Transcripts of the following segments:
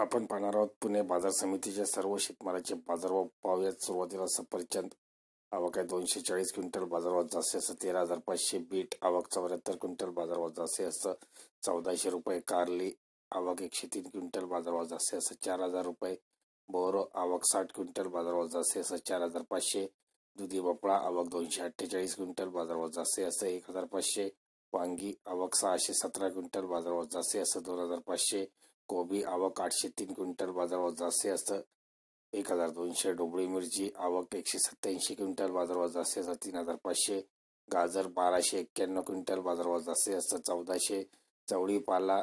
आपण पाहणार आहोत पुणे बाजार समितीच्या सर्व शेतमालाचे बाजारभाव पाहूयात सुरुवातीला सफरचंद आवक आहे दोनशे चाळीस क्विंटल बाजारभाव जास्ती असं तेरा हजार पाचशे बीट आवक चौऱ्याहत्तर क्विंटल बाजारभाव जास्ती असं चौदाशे रुपये कारली आवक एकशे तीन क्विंटल बाजारभाव जास्ती असं चार हजार रुपये बोरो आवक साठ क्विंटल बाजारभाव जास्ती असं चार हजार पाचशे दुधी भोपळा आवक दोनशे अठ्ठेचाळीस क्विंटल बाजारभाव जास्ती असं एक हजार पाचशे वांगी आवक सहाशे सतरा क्विंटल बाजारभाव जास्ती असं दोन हजार पाचशे कोबी आवक आठशे तीन क्विंटल बाजारभाव जास्तीत असतं एक हजार दोनशे डोबळी मिरची आवक एकशे सत्याऐंशी क्विंटल बाजारभाव जास्ती असतं तीन हजार पाचशे गाजर बाराशे एक्क्याण्णव क्विंटल बाजारभाव जास्तीत असतं चौदाशे चवळी पाला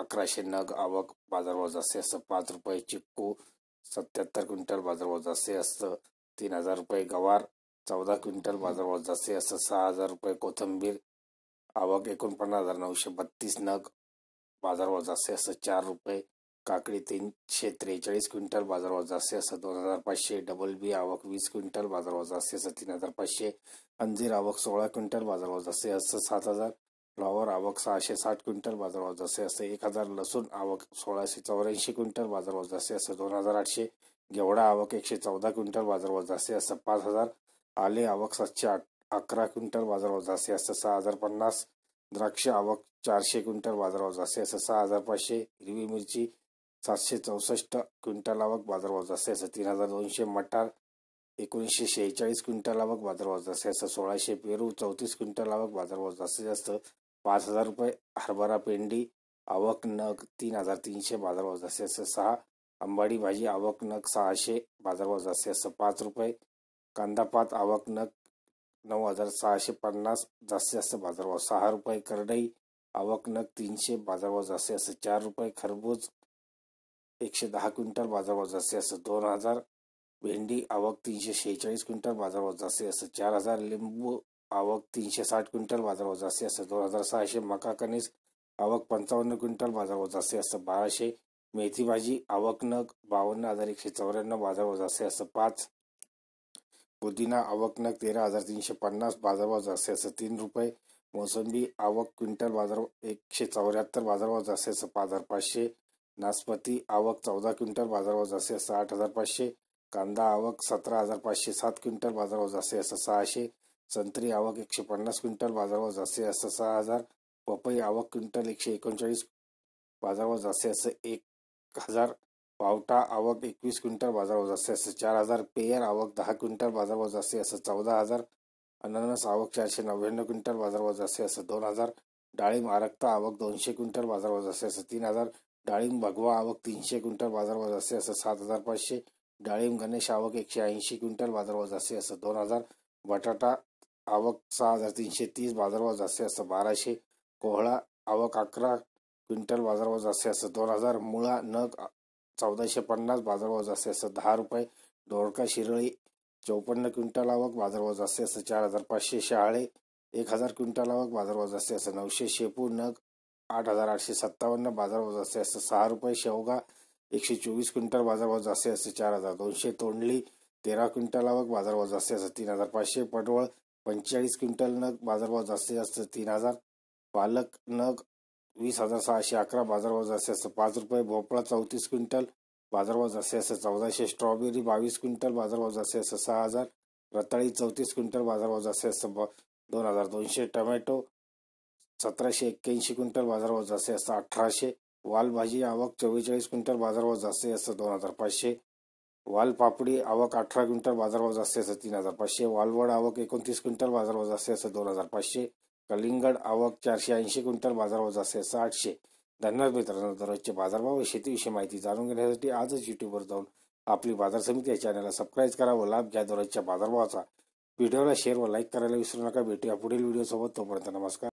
अकराशे नग आवक बाजारभाव जास्ती असतं पाच रुपये चिक्कू सत्याहत्तर क्विंटल बाजारभाव जास्तीत असतं तीन हजार रुपये गवार चौदा क्विंटल बाजारभाव जास्तीत असतं सहा हजार रुपये कोथंबीर आवक एकोणपन्नास हजार नऊशे बत्तीस नग बाजारभाव जास्ती असं चार रुपये काकडी तीनशे त्रेचाळीस क्विंटल बाजारभाव जास्ती असं दोन हजार पाचशे डबल बी आवक वीस क्विंटल बाजारभाव जास्ती असं तीन हजार पाचशे अंजीर आवक सोळा क्विंटल बाजारभाव जास्ती असं सात हजार फ्लॉवर आवक सहाशे साठ क्विंटल बाजारभाव जास्त असं एक हजार लसूण आवक सोळाशे चौऱ्याऐंशी क्विंटल बाजारभाव जास्ती असं दोन हजार आठशे घेवडा आवक एकशे चौदा क्विंटल बाजारभाव जास्ती असं पाच हजार आले आवक सातशे अकरा क्विंटल बाजारभाव जास्ती असं सहा हजार पन्नास द्राक्ष आवक चारशे क्विंटल बाजारभाव जास्त असं सहा हजार पाचशे हिरवी मिरची सातशे चौसष्ट क्विंटल आवक बाजारभाव जास्त असं तीन हजार दोनशे मटार एकोणीसशे शेहेचाळीस क्विंटल आवक बाजारभाव जास्त असं सोळाशे पेरू चौतीस क्विंटल आवक बाजारभाव जास्तीत जास्त पाच हजार रुपये हरभरा पेंडी आवक नग तीन हजार तीनशे बाजारभाव जास्त असं सहा अंबाडी भाजी आवक नग सहाशे बाजारभाव जास्त असं पाच रुपये कांदापात आवक नग नऊ हजार सहाशे पन्नास जास्तीत जास्त बाजारभाव सहा रुपये करडई आवक नग तीनशे बाजारभाव जास्तीत जास्त चार रुपये खरबूज एकशे दहा क्विंटल बाजारभाव जास्तीत जास्त दोन हजार भेंडी आवक तीनशे शेहेचाळीस क्विंटल बाजारभाव जास्तीत जास्त चार हजार लिंबू आवक तीनशे साठ क्विंटल बाजारभाव जास्तीत जास्त दोन हजार सहाशे मका कणीस आवक पंचावन्न क्विंटल बाजारभाव जास्तीत जास्त बाराशे मेथी भाजी आवक नग बावन्न हजार एकशे चौऱ्याण्णव बाजारभाव जास्तीत जास्त पाच पुदिना आवक नग तेरा हजार तीनशे पन्नास बाजारभाव असं तीन रुपये मोसंबी आवक क्विंटल बाजार एकशे चौऱ्याहत्तर बाजारभाव असं पाच हजार पाचशे नासपती आवक चौदा क्विंटल बाजारभाव जास्तीत असं आठ हजार पाचशे कांदा आवक सतरा हजार पाचशे सात क्विंटल बाजारभाव जास्तीत असं सहाशे संत्री आवक एकशे पन्नास क्विंटल बाजारभाव जास्तीत असं सहा हजार पपई आवक क्विंटल एकशे एकोणचाळीस बाजारभाव जास्तीत असं एक हजार पावटा आवक एकवीस क्विंटल बाजारावर जास्ती असं चार हजार पेयर आवक दहा क्विंटल बाजारावर जास्ती असं चौदा हजार अननस आवक चारशे नव्याण्णव क्विंटल बाजारावर जास्ती असं दोन हजार डाळिंब आरक्ता आवक दोनशे क्विंटल बाजारावर जास्ती असं तीन हजार डाळिंब भगवा आवक तीनशे क्विंटल बाजारावर जास्ती असं सात हजार पाचशे डाळिंब गणेश आवक एकशे ऐंशी क्विंटल बाजारावर जास्ती असं दोन हजार बटाटा आवक सहा हजार तीनशे तीस बाजारावर जास्ती असं बाराशे कोहळा आवक अकरा क्विंटल बाजारावर जास्ती असं दोन हजार मुळा नग चौदाशे पन्नास बाजारभाव असते असतं दहा रुपये दोडका शिरळी चौपन्न क्विंटल आवक बाजारभाव जास्तीत असतं चार हजार पाचशे शहाळे एक हजार क्विंटल आवक बाजारभाव जास्तीत असतं नऊशे शेपू नग आठ हजार आठशे सत्तावन्न बाजारभाव जास्तीत जास्त सहा रुपये शेवगा एकशे चोवीस क्विंटल बाजारभाव जास्तीत असं चार हजार दोनशे तोंडली तेरा क्विंटल आवक बाजारभाव असते असतं तीन हजार पाचशे पडवळ पंचेचाळीस क्विंटल नग बाजारभाव जास्तीत जास्त तीन हजार पालक नग वीस हजार सहाशे अकरा बाजारभाव असतं पाच रुपये भोपळा चौतीस क्विंटल बाजारभाव असतं चौदाशे स्ट्रॉबेरी बावीस क्विंटल बाजारभाव असतं सहा हजार रताळी चौतीस क्विंटल बाजारभाव असतं ब दोन हजार दोनशे टमॅटो सतराशे एक्क्याऐंशी क्विंटल बाजारभाव असतं अठराशे वालभाजी आवक चव्वेचाळीस क्विंटल बाजारभाव असं दोन हजार पाचशे वालपापडी आवक अठरा क्विंटल बाजारभाव असं तीन हजार पाचशे वालवड आवक एकोणतीस क्विंटल बाजारभाव असं दोन हजार पाचशे कलिंगड आवक चारशे ऐंशी क्विंटल बाजारभाव जास्त आठशे धन्यवाद मित्रांनो दररोजचे बाजारभाव व शेतीविषयी माहिती जाणून घेण्यासाठी आजच युट्यूबवर जाऊन आपली बाजार समिती या चॅनलला सबस्क्राईब करा व लाभ घ्या दररोजच्या बाजारभावाचा व्हिडिओला शेअर व लाईक करायला विसरू नका भेटूया पुढील व्हिडिओसोबत तोपर्यंत नमस्कार